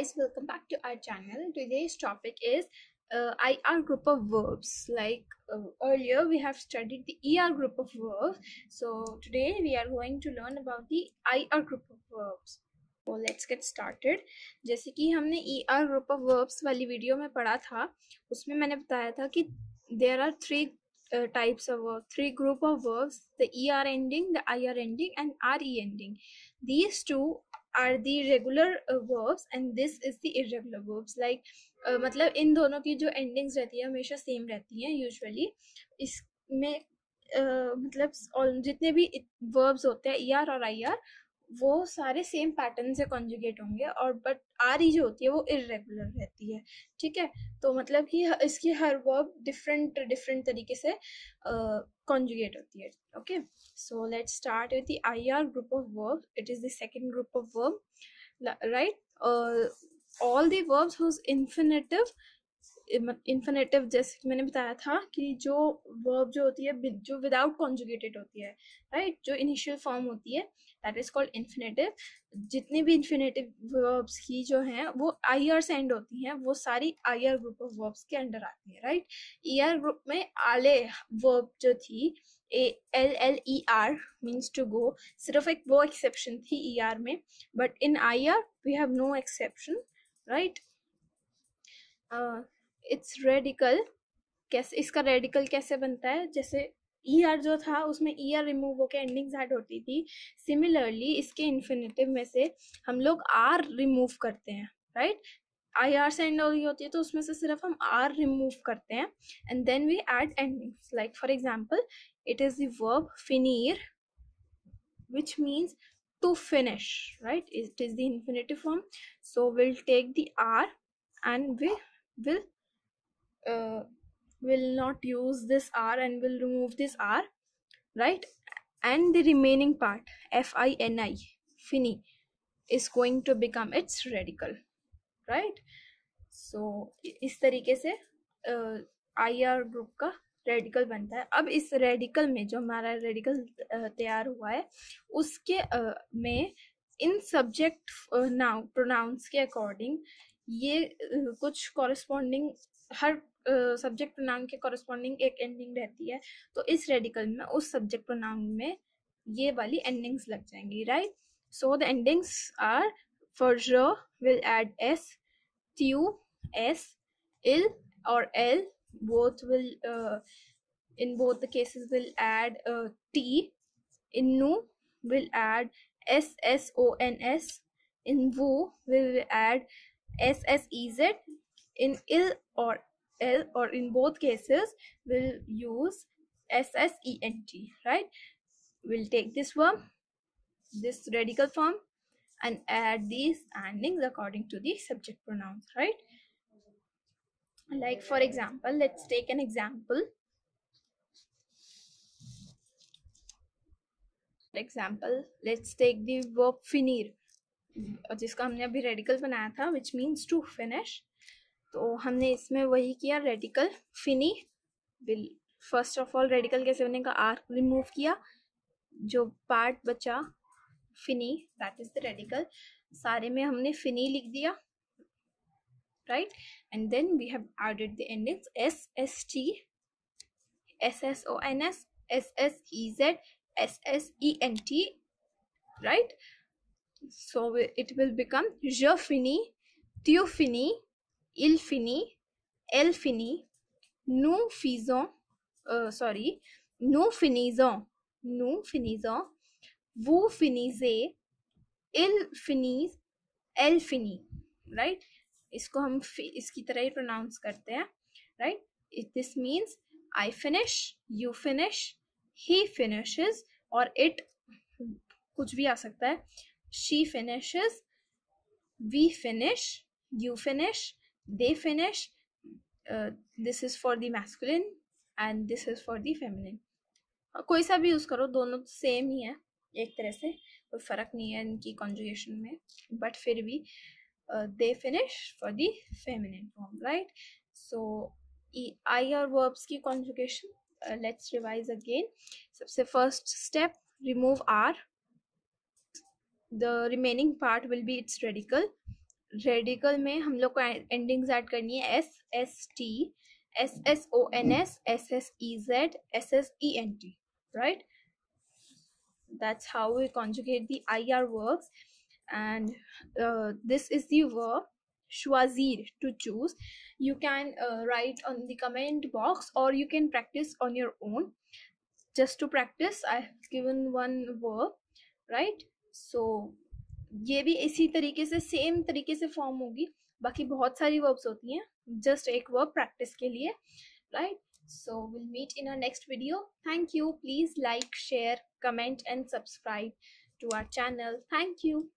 guys welcome back to our channel today's topic is uh, ir group of verbs like uh, earlier we have studied the er group of verbs so today we are going to learn about the ir group of verbs तो let's get started जैसे कि हमने E group of verbs verbs वाली video में पढ़ा था उसमें मैंने बताया था कि are three uh, types of verb, three group of verbs, the ER ending, the IR ending and RE ending. These two are the regular verbs and this is the irregular verbs like मतलब इन दोनों की जो endings रहती है हमेशा same रहती हैं यूजली इसमें uh, मतलब जितने भी वर्ब्स होते हैं ई e आर और आई आर वो सारे सेम पैटर्न से कॉन्जुगेट होंगे और बट आर ई जो होती है वो इरेगुलर रहती है ठीक है तो मतलब कि इसकी हर वर्ब डिफरेंट डिफरेंट तरीके से कॉन्जुगेट uh, होती है okay so let's start with the I R group of verb it is the second group of verb right all the verbs whose infinitive infinitive जैसे कि मैंने बताया था कि जो वर्ब जो होती है जो विदाउट कॉन्जुगेटेड होती है राइट right? जो इनिशियल फॉर्म होती है दैट इज कॉल्ड इन्फिनेटिव जितनी भी इन्फिनेटिव वर्ब्स की जो हैं वो आई आर से एंड होती हैं वो सारी I R group of verbs के अंडर आती है राइट ई आर ग्रुप में आले वर्ब जो थी A L L E R means to go सिर्फ एक वो एक्सेप्शन थी ई er आर में but in I R we have no exception right it's radical कैसे इसका रेडिकल कैसे बनता है जैसे ई e ER आर जो था उसमें ई आर रिमूव होकर एंडिंग ऐड होती थी सिमिलरली इसके इन्फिनेटिव में से हम लोग आर रिमूव करते हैं राइट आई आर से एंड होती है तो उसमें से सिर्फ हम आर रिमूव करते हैं and then we add ending like for example it is the verb फिनीर which means to finish right it is the infinitive form so will take the R and we will uh, will not use this r and will remove this r right and the remaining part f i n i fini is going to become its radical right so is tarike se uh, ir group ka radical बनता है अब इस radical में जो हमारा radical तैयार हुआ है उसके uh, में इन सब्जेक्ट नाउ प्रोनाउंस के अकॉर्डिंग ये uh, कुछ कॉरस्पॉन्डिंग हर सब्जेक्ट प्रोनाउन के कॉरस्पॉन्डिंग एक एंडिंग रहती है तो इस रेडिकल में उस सब्जेक्ट प्रोनाउन में ये वाली एंडिंग्स लग जाएंगी right so the endings are for ज विल एड एस ट्यू एस इल और एल both will in both the cases will will T uh, t in nu S add s s o n s in vu S add s s e z in or in both cases we'll use SSENT, right? We'll take this verb, this radical form and add these endings according to the subject pronouns, right? Like for example, let's take an example. example let's take the verb finir जिसका हमने अभी radical बनाया था विच means to finish तो हमने इसमें वही किया रेडिकल फिनी बिल फर्स्ट ऑफ ऑल रेडिकल कैसे होने का आर्क रिमूव किया जो पार्ट बचा फिनी दैट इज द रेडिकल सारे में हमने फिनी लिख दिया right and then we have added the endings S S T S S O N S S S E Z S S E N T right so it will become जो फिनी ट्यू फिनी इल्फिनी एल्फिनी नू फीजो सॉरी नू फिनीजो नू फिनीजो वो फिनीजे इल्फिनीज एल्फिनी राइट इसको हम इसकी तरह ही प्रोनाउंस करते हैं right it this means I finish you finish he finishes और इट कुछ भी आ सकता है she finish we finish you finish they finish uh, this is for the masculine and this is for the feminine कोई सा भी use करो दोनों सेम तो ही है एक तरह से कोई फ़र्क नहीं है इनकी कॉन्जुगेशन में बट फिर भी they finish for the feminine form right so I और वर्ब्स की कॉन्जुगेशन लेट्स रिवाइज अगेन सबसे first step remove R the remaining part will be its radical radical में हम लोग को एंडिंग्स ऐड करनी है S S T S S O N S S S E Z S S E N T right that's how we conjugate the ir verbs and uh, this is the verb Shwazir to choose you can uh, write on the comment box or you can practice on your own just to practice i have given one verb right so ये भी इसी तरीके से same तरीके से form होगी बाकी बहुत सारी वर्ब्स होती हैं जस्ट एक वर्ब प्रैक्टिस के लिए right so will meet in a next video thank you please like share comment and subscribe to our channel thank you